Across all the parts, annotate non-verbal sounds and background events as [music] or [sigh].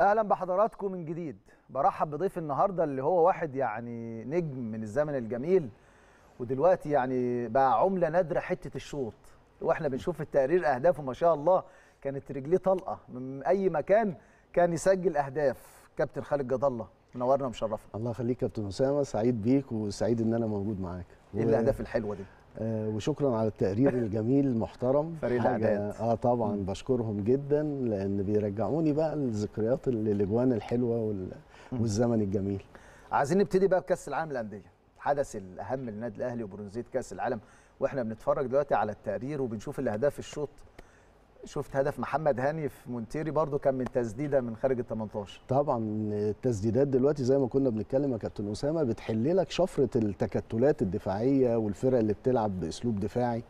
اهلا بحضراتكم من جديد برحب بضيف النهارده اللي هو واحد يعني نجم من الزمن الجميل ودلوقتي يعني بقى عمله نادره حته الشوط واحنا بنشوف في التقرير اهدافه ما شاء الله كانت رجليه طلقه من اي مكان كان يسجل اهداف كابتن خالد جد الله منورنا ومشرفنا الله يخليك كابتن اسامه سعيد بيك وسعيد ان انا موجود معاك ايه الاهداف الحلوه دي آه، وشكرا على التقرير الجميل المحترم [laughs] فريق الاعداد اه طبعا بشكرهم جدا لان بيرجعوني بقى للذكريات الاجوان الحلوه والزمن الجميل عايزين نبتدي بقى بكاس العالم للانديه الحدث الاهم للنادي الاهلي وبرونزيه كاس العالم واحنا بنتفرج دلوقتي على التقرير وبنشوف الاهداف الشوط شفت هدف محمد هاني في مونتيري برده كان من تسديده من خارج ال 18 طبعا التسديدات دلوقتي زي ما كنا بنتكلم يا كابتن اسامه بتحل لك شفره التكتلات الدفاعيه والفرق اللي بتلعب باسلوب دفاعي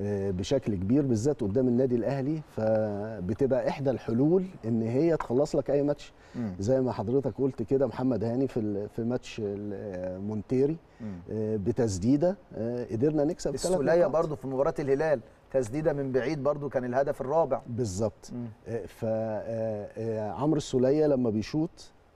آه، بشكل كبير بالذات قدام النادي الاهلي فبتبقى احدى الحلول ان هي تخلص لك اي ماتش زي ما حضرتك قلت كده محمد هاني في في ماتش آه، مونتيري آه، بتسديده آه، قدرنا نكسب ثلاث نقاط السوليه برضه في مباراه الهلال تسديده من بعيد برضو كان الهدف الرابع بالظبط آه، ف عمرو السوليه لما بيشوط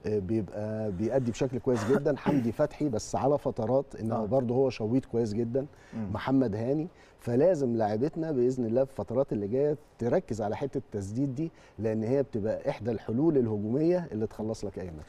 بيبقى بيأدي بشكل كويس جدا [coughs] حمدي فتحي بس على فترات انه برضه هو شويط كويس جدا محمد هاني فلازم لاعبتنا باذن الله في الفترات اللي جايه تركز على حته التسديد دي لان هي بتبقى احدى الحلول الهجوميه اللي تخلص لك اي ماتش